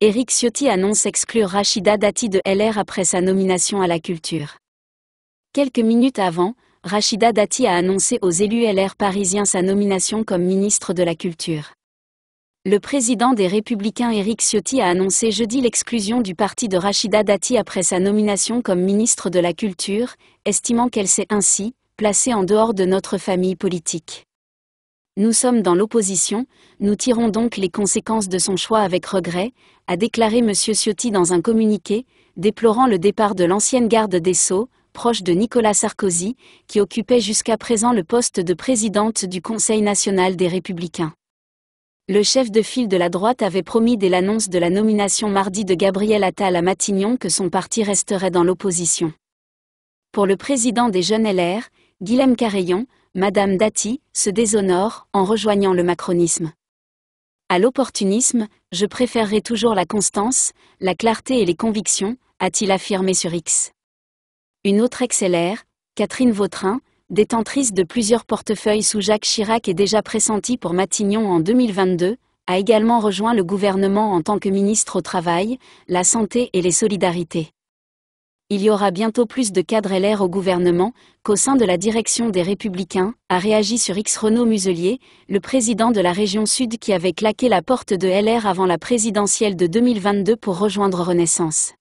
Éric Ciotti annonce exclure Rachida Dati de LR après sa nomination à la culture. Quelques minutes avant, Rachida Dati a annoncé aux élus LR parisiens sa nomination comme ministre de la Culture. Le président des Républicains Éric Ciotti a annoncé jeudi l'exclusion du parti de Rachida Dati après sa nomination comme ministre de la Culture, estimant qu'elle s'est ainsi placée en dehors de notre famille politique. Nous sommes dans l'opposition, nous tirons donc les conséquences de son choix avec regret, a déclaré M. Ciotti dans un communiqué, déplorant le départ de l'ancienne garde des Sceaux, proche de Nicolas Sarkozy, qui occupait jusqu'à présent le poste de présidente du Conseil national des Républicains. Le chef de file de la droite avait promis dès l'annonce de la nomination mardi de Gabriel Attal à Matignon que son parti resterait dans l'opposition. Pour le président des Jeunes LR, Guillaume Carayon, Madame Dati, se déshonore en rejoignant le macronisme. À l'opportunisme, je préférerais toujours la constance, la clarté et les convictions, a-t-il affirmé sur X. Une autre excellère, Catherine Vautrin, détentrice de plusieurs portefeuilles sous Jacques Chirac et déjà pressentie pour Matignon en 2022, a également rejoint le gouvernement en tant que ministre au Travail, la Santé et les Solidarités il y aura bientôt plus de cadres LR au gouvernement qu'au sein de la direction des Républicains, a réagi sur X Renaud Muselier, le président de la région Sud qui avait claqué la porte de LR avant la présidentielle de 2022 pour rejoindre Renaissance.